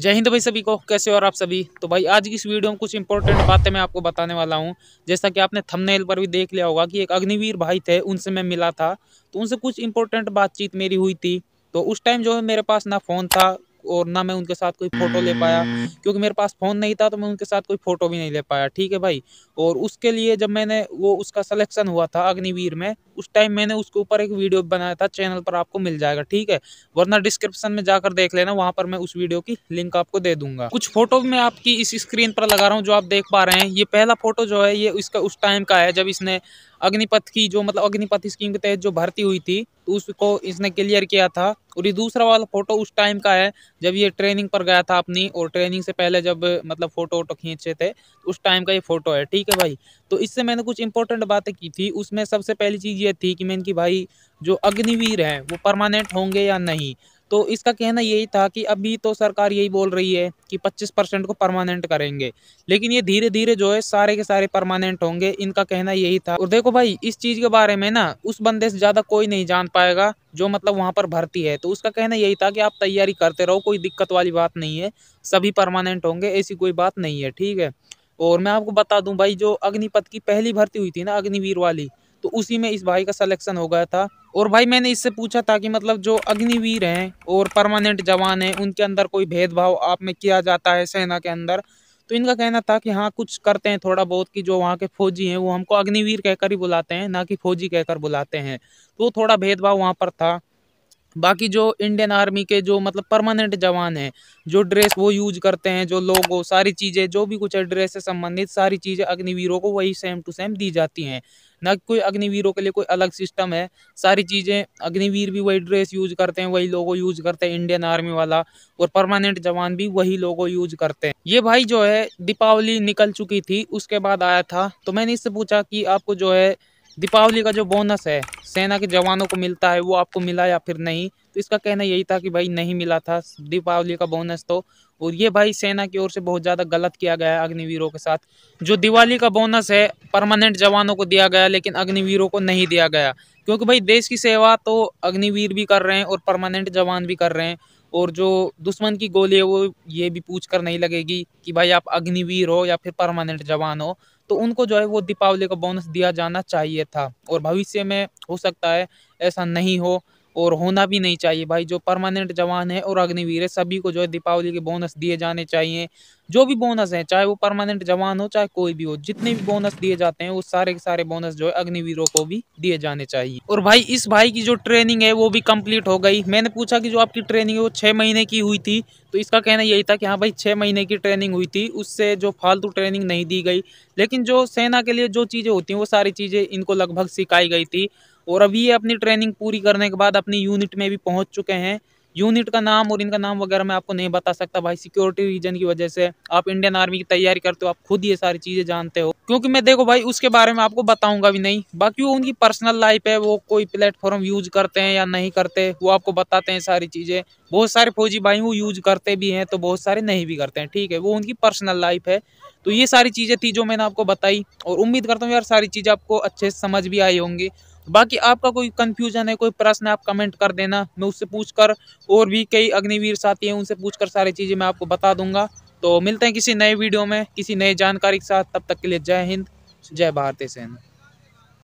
जय हिंद भाई सभी को कैसे और आप सभी तो भाई आज की इस वीडियो में कुछ इंपॉर्टेंट बातें मैं आपको बताने वाला हूं जैसा कि आपने थंबनेल पर भी देख लिया होगा कि एक अग्निवीर भाई थे उनसे मैं मिला था तो उनसे कुछ इंपॉर्टेंट बातचीत मेरी हुई थी तो उस टाइम जो है मेरे पास ना फ़ोन था और ना मैं उनके साथ कोई फ़ोटो ले पाया क्योंकि मेरे पास फ़ोन नहीं था तो मैं उनके साथ कोई फ़ोटो भी नहीं ले पाया ठीक है भाई और उसके लिए जब मैंने वो उसका सलेक्शन हुआ था अग्निवीर में उस टाइम मैंने उसके ऊपर एक वीडियो बनाया था चैनल पर आपको मिल जाएगा ठीक है वरना डिस्क्रिप्शन में जाकर देख लेना वहाँ पर मैं उस वीडियो की लिंक आपको दे दूंगा कुछ फ़ोटो मैं आपकी इस स्क्रीन पर लगा रहा हूँ जो आप देख पा रहे हैं ये पहला फ़ोटो जो है ये उसका उस टाइम का है जब इसने अग्निपथ की जो मतलब अग्निपथ स्कीम के तहत जो भर्ती हुई थी तो उसको इसने क्लियर किया था और ये दूसरा वाला फ़ोटो उस टाइम का है जब ये ट्रेनिंग पर गया था अपनी और ट्रेनिंग से पहले जब मतलब फ़ोटो वोटो खींचे थे तो उस टाइम का ये फ़ोटो है ठीक है भाई तो इससे मैंने कुछ इंपॉर्टेंट बातें की थी उसमें सबसे पहली चीज़ ये थी कि मैं इनकी भाई जो अग्निवीर है वो परमानेंट होंगे या नहीं तो इसका कहना यही था कि अभी तो सरकार यही बोल रही है कि 25 परसेंट को परमानेंट करेंगे लेकिन ये धीरे धीरे जो है सारे के सारे परमानेंट होंगे इनका कहना यही था और देखो भाई इस चीज़ के बारे में ना उस बंदे से ज़्यादा कोई नहीं जान पाएगा जो मतलब वहाँ पर भर्ती है तो उसका कहना यही था कि आप तैयारी करते रहो कोई दिक्कत वाली बात नहीं है सभी परमानेंट होंगे ऐसी कोई बात नहीं है ठीक है और मैं आपको बता दूं भाई जो अग्निपथ की पहली भर्ती हुई थी ना अग्निवीर वाली तो उसी में इस भाई का सिलेक्शन हो गया था और भाई मैंने इससे पूछा था कि मतलब जो अग्निवीर हैं और परमानेंट जवान हैं उनके अंदर कोई भेदभाव आप में किया जाता है सेना के अंदर तो इनका कहना था कि हाँ कुछ करते हैं थोड़ा बहुत कि जो वहाँ के फौजी हैं वो हमको अग्निवीर कहकर ही बुलाते हैं ना कि फौजी कहकर बुलाते हैं तो थोड़ा भेदभाव वहाँ पर था बाकी जो इंडियन आर्मी के जो मतलब परमानेंट जवान हैं जो ड्रेस वो यूज करते हैं जो लोगो सारी चीज़ें जो भी कुछ है ड्रेस से संबंधित सारी चीज़ें अग्निवीरों को वही सेम टू सेम दी जाती हैं ना कि कोई अग्निवीरों के लिए कोई अलग सिस्टम है सारी चीज़ें अग्निवीर भी वही ड्रेस यूज करते हैं वही लोगो यूज करते हैं इंडियन आर्मी वाला और परमानेंट जवान भी वही लोगो यूज करते हैं ये भाई जो है दीपावली निकल चुकी थी उसके बाद आया था तो मैंने इससे पूछा कि आपको जो है दीपावली का जो बोनस है सेना के जवानों को मिलता है वो आपको मिला या फिर नहीं तो इसका कहना यही था कि भाई नहीं मिला था दीपावली का बोनस तो और ये भाई सेना की ओर से बहुत ज़्यादा गलत किया गया है अग्निवीरों के साथ जो दिवाली का बोनस है परमानेंट जवानों को दिया गया लेकिन अग्निवीरों को नहीं दिया गया क्योंकि भाई देश की सेवा तो अग्निवीर भी कर रहे हैं और परमानेंट जवान भी कर रहे हैं और जो दुश्मन की गोली है वो ये भी पूछ कर नहीं लगेगी कि भाई आप अग्निवीर हो या फिर परमानेंट जवान हो तो उनको जो है वो दीपावली का बोनस दिया जाना चाहिए था और भविष्य में हो सकता है ऐसा नहीं हो और होना भी नहीं चाहिए भाई जो परमानेंट जवान है और अग्निवीर है सभी को जो है दीपावली के बोनस दिए जाने चाहिए जो भी बोनस हैं चाहे वो परमानेंट जवान हो चाहे कोई भी हो जितने भी बोनस दिए जाते हैं वो सारे के सारे बोनस जो है अग्निवीरों को भी दिए जाने चाहिए और भाई इस भाई की जो ट्रेनिंग है वो भी कंप्लीट हो गई मैंने पूछा कि जो आपकी ट्रेनिंग है वो छः महीने की हुई थी तो इसका कहना यही था कि हाँ भाई छः महीने की ट्रेनिंग हुई थी उससे जो फालतू ट्रेनिंग नहीं दी गई लेकिन जो सेना के लिए जो चीज़ें होती हैं वो सारी चीज़ें इनको लगभग सिखाई गई थी और अभी ये अपनी ट्रेनिंग पूरी करने के बाद अपनी यूनिट में भी पहुंच चुके हैं यूनिट का नाम और इनका नाम वगैरह मैं आपको नहीं बता सकता भाई सिक्योरिटी रीजन की वजह से आप इंडियन आर्मी की तैयारी करते हो आप खुद ये सारी चीज़ें जानते हो क्योंकि मैं देखो भाई उसके बारे में आपको बताऊंगा भी नहीं बाकी वो उनकी पर्सनल लाइफ है वो कोई प्लेटफॉर्म यूज करते हैं या नहीं करते वो आपको बताते हैं सारी चीज़ें बहुत सारे फौजी भाई वो यूज करते भी हैं तो बहुत सारे नहीं भी करते हैं ठीक है वो उनकी पर्सनल लाइफ है तो ये सारी चीज़ें थी जो मैंने आपको बताई और उम्मीद करता हूँ यार सारी चीज़ें आपको अच्छे से समझ भी आई होंगी बाकी आपका कोई कन्फ्यूजन है कोई प्रश्न है आप कमेंट कर देना मैं उससे पूछ कर और भी कई अग्निवीर साथी हैं उनसे पूछ कर सारी चीज़ें मैं आपको बता दूंगा तो मिलते हैं किसी नए वीडियो में किसी नए जानकारी के साथ तब तक के लिए जय हिंद जय भारती सेना